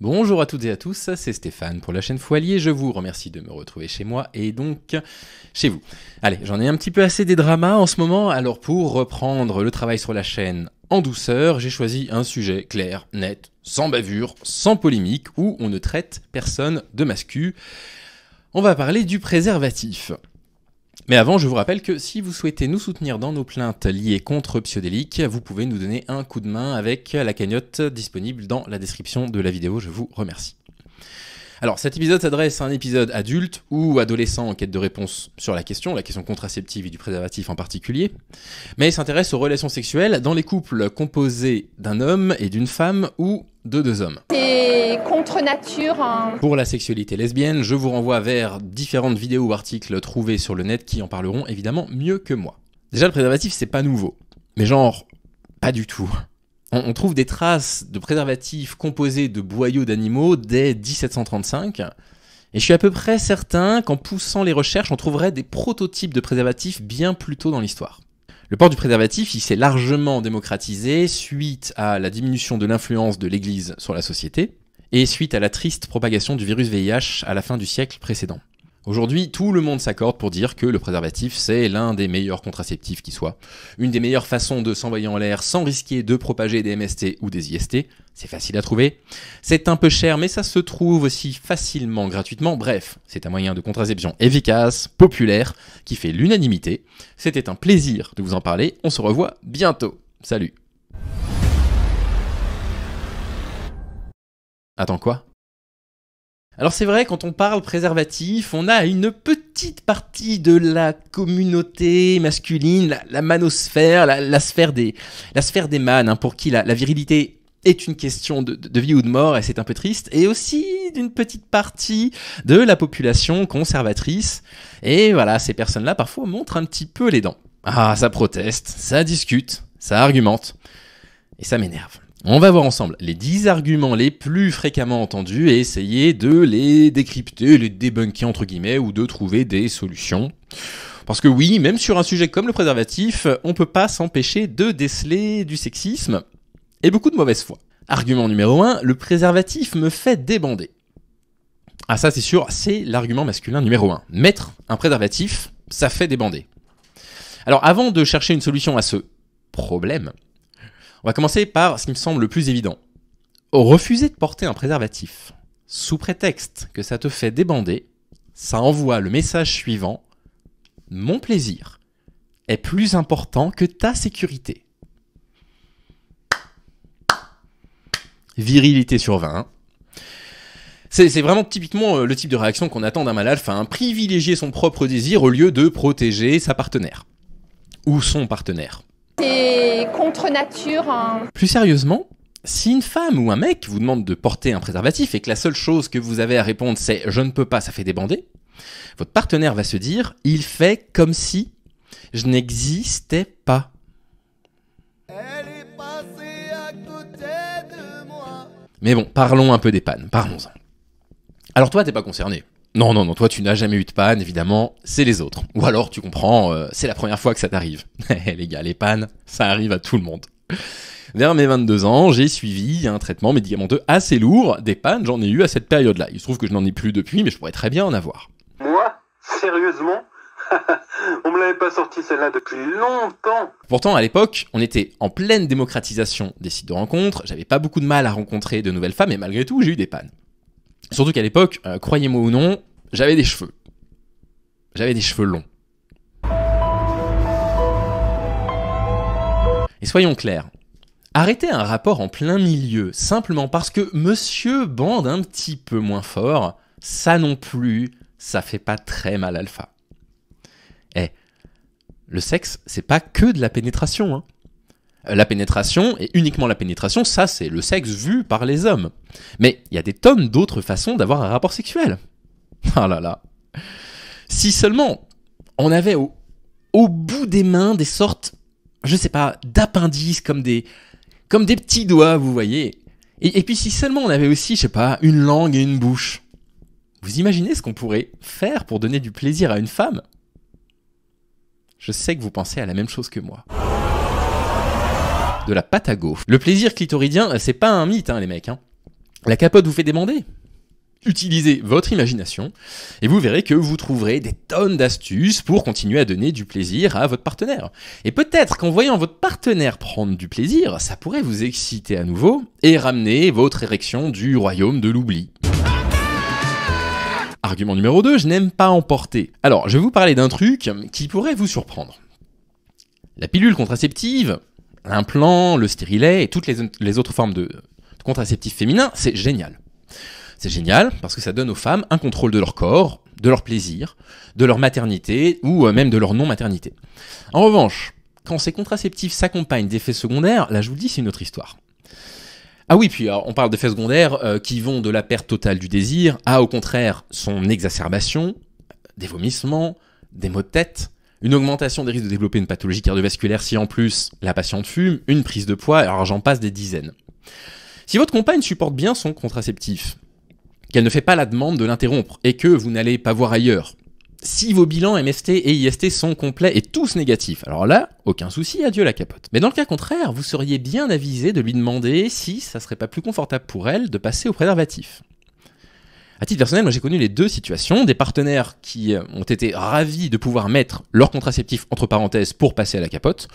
Bonjour à toutes et à tous, c'est Stéphane pour la chaîne Foilier. Je vous remercie de me retrouver chez moi et donc chez vous. Allez, j'en ai un petit peu assez des dramas en ce moment, alors pour reprendre le travail sur la chaîne en douceur, j'ai choisi un sujet clair, net, sans bavure, sans polémique, où on ne traite personne de mascu. On va parler du préservatif. Mais avant, je vous rappelle que si vous souhaitez nous soutenir dans nos plaintes liées contre Psyodélique, vous pouvez nous donner un coup de main avec la cagnotte disponible dans la description de la vidéo. Je vous remercie. Alors cet épisode s'adresse à un épisode adulte ou adolescent en quête de réponse sur la question, la question contraceptive et du préservatif en particulier, mais il s'intéresse aux relations sexuelles dans les couples composés d'un homme et d'une femme ou de deux hommes. C'est contre nature. Hein. Pour la sexualité lesbienne, je vous renvoie vers différentes vidéos ou articles trouvés sur le net qui en parleront évidemment mieux que moi. Déjà le préservatif c'est pas nouveau, mais genre pas du tout on, trouve des traces de préservatifs composés de boyaux d'animaux dès 1735. Et je suis à peu près certain qu'en poussant les recherches, on trouverait des prototypes de préservatifs bien plus tôt dans l'histoire. Le port du préservatif, il s'est largement démocratisé suite à la diminution de l'influence de l'Église sur la société et suite à la triste propagation du virus VIH à la fin du siècle précédent. Aujourd'hui, tout le monde s'accorde pour dire que le préservatif, c'est l'un des meilleurs contraceptifs qui soit. Une des meilleures façons de s'envoyer en l'air sans risquer de propager des MST ou des IST. C'est facile à trouver. C'est un peu cher, mais ça se trouve aussi facilement, gratuitement. Bref, c'est un moyen de contraception efficace, populaire, qui fait l'unanimité. C'était un plaisir de vous en parler. On se revoit bientôt. Salut. Attends quoi alors c'est vrai, quand on parle préservatif, on a une petite partie de la communauté masculine, la, manosphère, la, sphère des, la sphère des man, hein, pour qui la, virilité est une question de vie ou de mort, et c'est un peu triste, et aussi d'une petite partie de la population conservatrice. Et voilà, ces personnes-là parfois montrent un petit peu les dents. Ah, ça proteste, ça discute, ça argumente, et ça m'énerve. On va voir ensemble les 10 arguments les plus fréquemment entendus et essayer de les décrypter, les débunker entre guillemets ou de trouver des solutions. Parce que oui, même sur un sujet comme le préservatif, on peut pas s'empêcher de déceler du sexisme et beaucoup de mauvaise foi. Argument numéro 1, le préservatif me fait débander. Ah ça c'est sûr, c'est l'argument masculin numéro 1. Mettre un préservatif, ça fait débander. Alors avant de chercher une solution à ce problème, on va commencer par ce qui me semble le plus évident. Refuser de porter un préservatif sous prétexte que ça te fait débander, ça envoie le message suivant Mon plaisir est plus important que ta sécurité. Virilité sur 20. C'est vraiment typiquement euh, le type de réaction qu'on attend d'un malade. Enfin, privilégier son propre désir au lieu de protéger sa partenaire. Ou son partenaire. C'est contre nature. Hein. Plus sérieusement, si une femme ou un mec vous demande de porter un préservatif et que la seule chose que vous avez à répondre c'est je ne peux pas, ça fait débander, votre partenaire va se dire il fait comme si je n'existais pas. Mais bon, parlons un peu des pannes, parlons-en. Alors toi, t'es pas concerné, non, non, non, toi tu n'as jamais eu de panne, évidemment, c'est les autres. Ou alors tu comprends, euh, c'est la première fois que ça t'arrive. les gars, les pannes, ça arrive à tout le monde. Vers mes 22 ans, j'ai suivi un traitement médicamenteux assez lourd. Des pannes, j'en ai eu à cette période-là. Il se trouve que je n'en ai plus depuis, mais je pourrais très bien en avoir. Moi Sérieusement on me l'avait pas sorti celle-là depuis longtemps. Pourtant, à l'époque, on était en pleine démocratisation des sites de rencontres. J'avais pas beaucoup de mal à rencontrer de nouvelles femmes, et malgré tout, j'ai eu des pannes. Surtout qu'à l'époque, euh, croyez-moi ou non, j'avais des cheveux. J'avais des cheveux longs. Et soyons clairs, arrêter un rapport en plein milieu simplement parce que monsieur bande un petit peu moins fort, ça non plus, ça fait pas très mal alpha. Eh, le sexe, c'est pas que de la pénétration, hein la pénétration, et uniquement la pénétration, ça c'est le sexe vu par les hommes. Mais il y a des tonnes d'autres façons d'avoir un rapport sexuel. Ah oh là là. Si seulement on avait au, bout des mains des sortes, je sais pas, d'appendices comme des, comme des petits doigts, vous voyez. Et, et, puis si seulement on avait aussi, je sais pas, une langue et une bouche. Vous imaginez ce qu'on pourrait faire pour donner du plaisir à une femme Je sais que vous pensez à la même chose que moi de la pâte à gauche. Le plaisir clitoridien, c'est pas un mythe, hein, les mecs. Hein. La capote vous fait demander utilisez votre imagination et vous verrez que vous trouverez des tonnes d'astuces pour continuer à donner du plaisir à votre partenaire. Et peut-être qu'en voyant votre partenaire prendre du plaisir, ça pourrait vous exciter à nouveau et ramener votre érection du royaume de l'oubli. Argument numéro 2, je n'aime pas emporter. Alors, je vais vous parler d'un truc qui pourrait vous surprendre. La pilule contraceptive, l'implant, le stérilet et toutes les, autres formes de, contraceptifs féminins, c'est génial. C'est génial parce que ça donne aux femmes un contrôle de leur corps, de leur plaisir, de leur maternité ou euh, même de leur non-maternité. En revanche, quand ces contraceptifs s'accompagnent d'effets secondaires, là je vous le dis, c'est une autre histoire. Ah oui, puis on parle d'effets secondaires euh, qui vont de la perte totale du désir à au contraire son exacerbation, des vomissements, des maux de tête, une augmentation des risques de développer une pathologie cardiovasculaire si en plus la patiente fume, une prise de poids, alors j'en passe des dizaines. Si votre compagne supporte bien son contraceptif, qu'elle ne fait pas la demande de l'interrompre et que vous n'allez pas voir ailleurs, si vos bilans MST et IST sont complets et tous négatifs, alors là, aucun souci, adieu la capote. Mais dans le cas contraire, vous seriez bien avisé de lui demander si ça serait pas plus confortable pour elle de passer au préservatif. À titre personnel, moi j'ai connu les deux situations, des partenaires qui euh, ont été ravis de pouvoir mettre leur contraceptif entre parenthèses pour passer à la capote,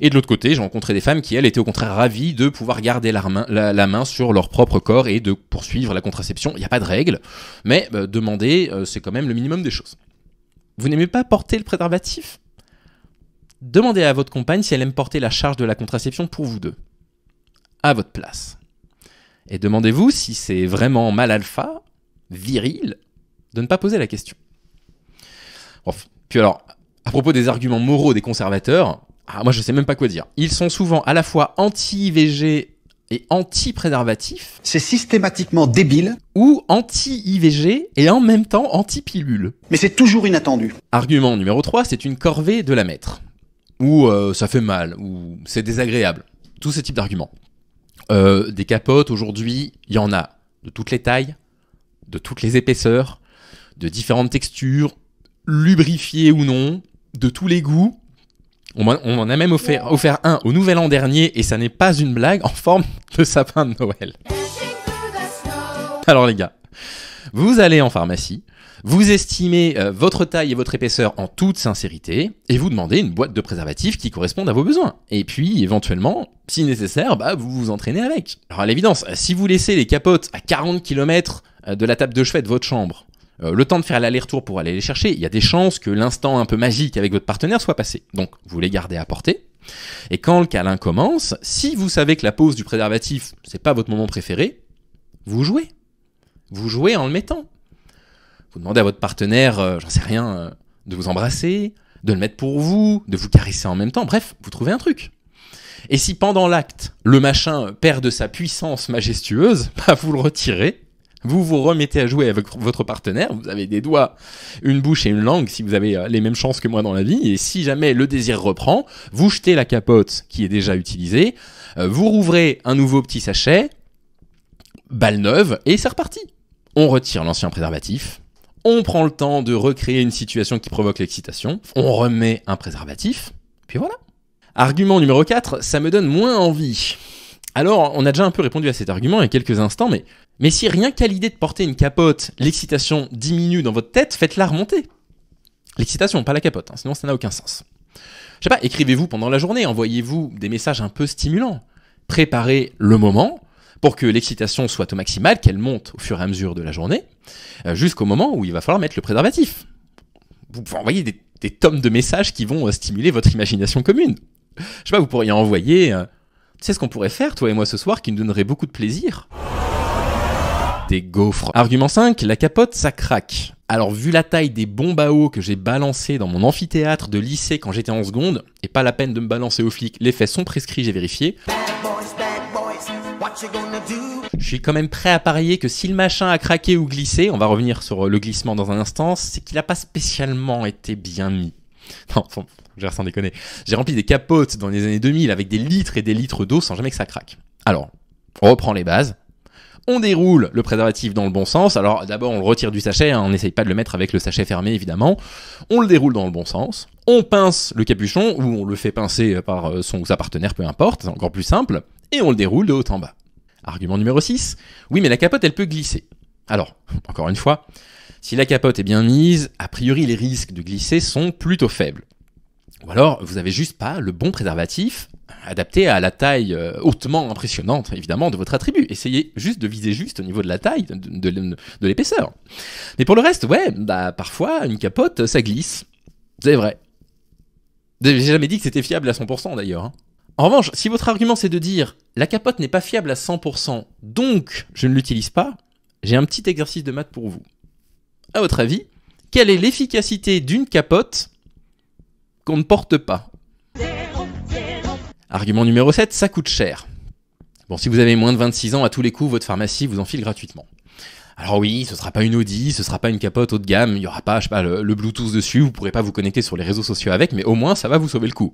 et de l'autre côté, j'ai rencontré des femmes qui, elles, étaient au contraire ravies de pouvoir garder la main, sur leur propre corps et de poursuivre la contraception. Il n'y a pas de règle, mais bah, demander, euh, c'est quand même le minimum des choses. Vous n'aimez pas porter le préservatif Demandez à votre compagne si elle aime porter la charge de la contraception pour vous deux. À votre place. Et demandez-vous si c'est vraiment mal alpha viril de ne pas poser la question. Puis alors, à propos des arguments moraux des conservateurs, ah, moi je sais même pas quoi dire. Ils sont souvent à la fois anti-IVG et anti-préservatif. C'est systématiquement débile. Ou anti-IVG et en même temps anti-pilule. Mais c'est toujours inattendu. Argument numéro 3, c'est une corvée de la maître. Ou euh, ça fait mal, ou c'est désagréable. Tous ces types d'arguments. Euh, des capotes, aujourd'hui, il y en a de toutes les tailles, de toutes les épaisseurs, de différentes textures, lubrifiées ou non, de tous les goûts. On en a même offert, un au Nouvel An dernier, et ça n'est pas une blague, en forme de sapin de Noël. Alors les gars, vous allez en pharmacie, vous estimez euh, votre taille et votre épaisseur en toute sincérité et vous demandez une boîte de préservatifs qui corresponde à vos besoins. Et puis, éventuellement, si nécessaire, bah, vous vous entraînez avec. Alors, à l'évidence, si vous laissez les capotes à 40 km euh, de la table de chevet de votre chambre, euh, le temps de faire l'aller-retour pour aller les chercher, il y a des chances que l'instant un peu magique avec votre partenaire soit passé. Donc, vous les gardez à portée. Et quand le câlin commence, si vous savez que la pose du préservatif, c'est pas votre moment préféré, vous jouez. Vous jouez en le mettant. Vous demandez à votre partenaire, euh, j'en sais rien, de vous embrasser, de le mettre pour vous, de vous caresser en même temps. Bref, vous trouvez un truc. Et si pendant l'acte, le machin perd de sa puissance majestueuse, bah, vous le retirez vous vous remettez à jouer avec votre partenaire, vous avez des doigts, une bouche et une langue si vous avez euh, les mêmes chances que moi dans la vie, et si jamais le désir reprend, vous jetez la capote qui est déjà utilisée, euh, vous rouvrez un nouveau petit sachet, balle neuve, et c'est reparti. On retire l'ancien préservatif, on prend le temps de recréer une situation qui provoque l'excitation, on remet un préservatif, puis voilà. Argument numéro 4, ça me donne moins envie. Alors, on a déjà un peu répondu à cet argument il y a quelques instants, mais mais si rien qu'à l'idée de porter une capote, l'excitation diminue dans votre tête, faites-la remonter. L'excitation, pas la capote, hein, sinon ça n'a aucun sens. Je sais pas, écrivez-vous pendant la journée, envoyez-vous des messages un peu stimulants. Préparez le moment pour que l'excitation soit au maximal, qu'elle monte au fur et à mesure de la journée, euh, jusqu'au moment où il va falloir mettre le préservatif. Vous pouvez envoyer des, tomes de messages qui vont euh, stimuler votre imagination commune. Je sais pas, vous pourriez envoyer... c'est euh, tu sais ce qu'on pourrait faire, toi et moi, ce soir, qui nous donnerait beaucoup de plaisir des gaufres. Argument 5, la capote, ça craque. Alors vu la taille des bombes à eau que j'ai balancées dans mon amphithéâtre de lycée quand j'étais en seconde, et pas la peine de me balancer aux flics, les faits sont prescrits, j'ai vérifié. je suis quand même prêt à parier que si le machin a craqué ou glissé, on va revenir sur le glissement dans un instant, c'est qu'il n'a pas spécialement été bien mis. Non, bon, j'ai sans déconner. J'ai rempli des capotes dans les années 2000 avec des litres et des litres d'eau sans jamais que ça craque. Alors, on reprend les bases on déroule le préservatif dans le bon sens. Alors d'abord, on le retire du sachet, hein, on n'essaye pas de le mettre avec le sachet fermé évidemment. On le déroule dans le bon sens. On pince le capuchon ou on le fait pincer euh, par euh, son sa partenaire, peu importe, c'est encore plus simple. Et on le déroule de haut en bas. Argument numéro 6. Oui, mais la capote, elle peut glisser. Alors, encore une fois, si la capote est bien mise, a priori les risques de glisser sont plutôt faibles. Ou alors, vous n'avez juste pas le bon préservatif adapté à la taille euh, hautement impressionnante, évidemment, de votre attribut. Essayez juste de viser juste au niveau de la taille, de, l'épaisseur. Mais pour le reste, ouais, bah, parfois, une capote, ça glisse. C'est vrai. J'ai jamais dit que c'était fiable à 100% d'ailleurs. Hein. En revanche, si votre argument c'est de dire la capote n'est pas fiable à 100%, donc je ne l'utilise pas, j'ai un petit exercice de maths pour vous. À votre avis, quelle est l'efficacité d'une capote ne porte pas. Argument numéro 7, ça coûte cher. Bon, si vous avez moins de 26 ans, à tous les coups, votre pharmacie vous enfile gratuitement. Alors oui, ce sera pas une Audi, ce sera pas une capote haut de gamme, il y aura pas, pas, le, Bluetooth dessus, vous pourrez pas vous connecter sur les réseaux sociaux avec, mais au moins ça va vous sauver le coup.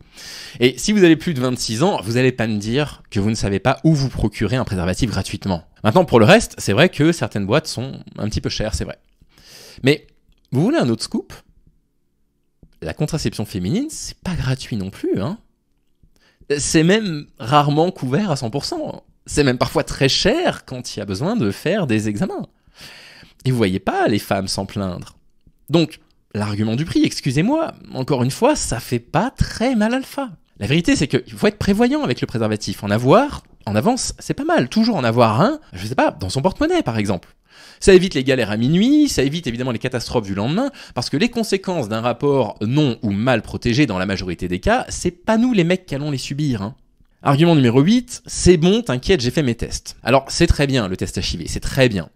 Et si vous avez plus de 26 ans, vous allez pas me dire que vous ne savez pas où vous procurer un préservatif gratuitement. Maintenant, pour le reste, c'est vrai que certaines boîtes sont un petit peu chères, c'est vrai. Mais vous voulez un autre scoop la contraception féminine, c'est pas gratuit non plus. Hein. C'est même rarement couvert à 100%. C'est même parfois très cher quand il y a besoin de faire des examens. Et vous voyez pas les femmes s'en plaindre. Donc, l'argument du prix, excusez-moi, encore une fois, ça fait pas très mal alpha. La vérité, c'est qu'il faut être prévoyant avec le préservatif. En avoir en avance, c'est pas mal. Toujours en avoir un, je sais pas, dans son porte-monnaie par exemple. Ça évite les galères à minuit, ça évite évidemment les catastrophes du lendemain, parce que les conséquences d'un rapport non ou mal protégé dans la majorité des cas, c'est pas nous les mecs qui allons les subir. Hein. Argument numéro 8, c'est bon, t'inquiète, j'ai fait mes tests. Alors c'est très bien le test HIV, c'est très bien.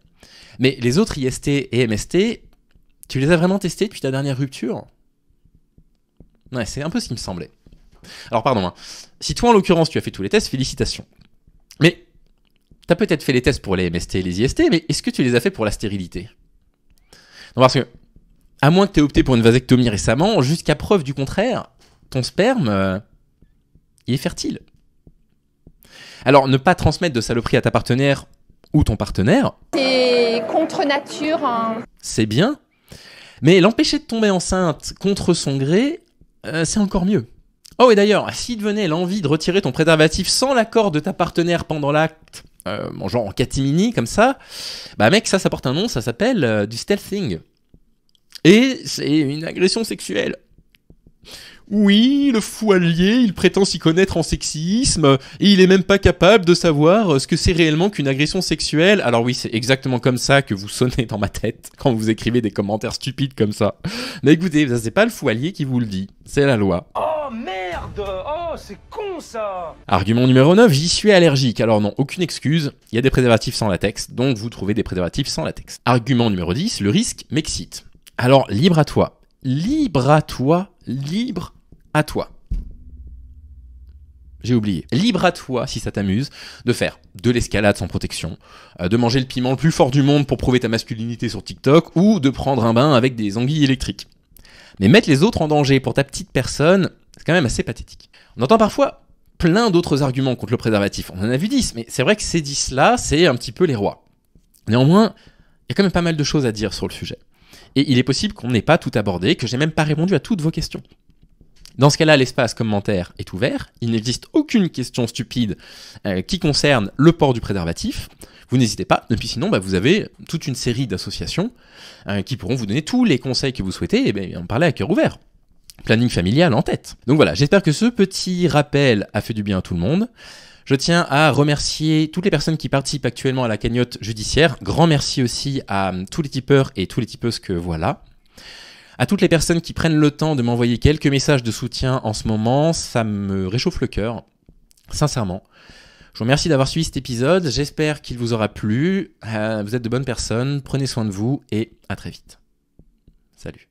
Mais les autres IST et MST, tu les as vraiment testés depuis ta dernière rupture Ouais, c'est un peu ce qui me semblait. Alors pardon, hein. si toi en l'occurrence tu as fait tous les tests, félicitations. Mais T'as peut-être fait les tests pour les MST et les IST, mais est-ce que tu les as fait pour la stérilité Non, parce que, à moins que tu aies opté pour une vasectomie récemment, jusqu'à preuve du contraire, ton sperme, euh, il est fertile. Alors, ne pas transmettre de saloperie à ta partenaire ou ton partenaire. C'est contre nature. Hein. C'est bien. Mais l'empêcher de tomber enceinte contre son gré, euh, c'est encore mieux. Oh, et d'ailleurs, s'il devenait l'envie de retirer ton préservatif sans l'accord de ta partenaire pendant l'acte euh, genre en catimini comme ça, bah mec, ça, ça porte un nom, ça s'appelle euh, du stealthing. Et c'est une agression sexuelle. Oui, le foilier, il prétend s'y connaître en sexisme, et il est même pas capable de savoir euh, ce que c'est réellement qu'une agression sexuelle. Alors oui, c'est exactement comme ça que vous sonnez dans ma tête quand vous écrivez des commentaires stupides comme ça. Mais écoutez, c'est pas le foilier qui vous le dit, c'est la loi. Oh merde Oh, c'est con ça Argument numéro 9, j'y suis allergique. Alors non, aucune excuse, il y a des préservatifs sans latex, donc vous trouvez des préservatifs sans latex. Argument numéro 10, le risque m'excite. Alors libre à toi. Libre à toi, libre à toi. J'ai oublié. Libre à toi, si ça t'amuse, de faire de l'escalade sans protection, euh, de manger le piment le plus fort du monde pour prouver ta masculinité sur TikTok, ou de prendre un bain avec des anguilles électriques. Mais mettre les autres en danger pour ta petite personne, c'est quand même assez pathétique. On entend parfois plein d'autres arguments contre le préservatif. On en a vu 10, mais c'est vrai que ces 10-là, c'est un petit peu les rois. Néanmoins, il y a quand même pas mal de choses à dire sur le sujet. Et il est possible qu'on n'ait pas tout abordé, que j'ai même pas répondu à toutes vos questions. Dans ce cas-là, l'espace commentaire est ouvert. Il n'existe aucune question stupide euh, qui concerne le port du préservatif. Vous n'hésitez pas. Et puis sinon, bah, vous avez toute une série d'associations euh, qui pourront vous donner tous les conseils que vous souhaitez et bien, en parler à cœur ouvert planning familial en tête. Donc voilà, j'espère que ce petit rappel a fait du bien à tout le monde. Je tiens à remercier toutes les personnes qui participent actuellement à la cagnotte judiciaire. Grand merci aussi à euh, tous les tipeurs et tous les tipeuses que voilà. À toutes les personnes qui prennent le temps de m'envoyer quelques messages de soutien en ce moment, ça me réchauffe le cœur, sincèrement. Je vous remercie d'avoir suivi cet épisode, j'espère qu'il vous aura plu, euh, vous êtes de bonnes personnes, prenez soin de vous et à très vite. Salut.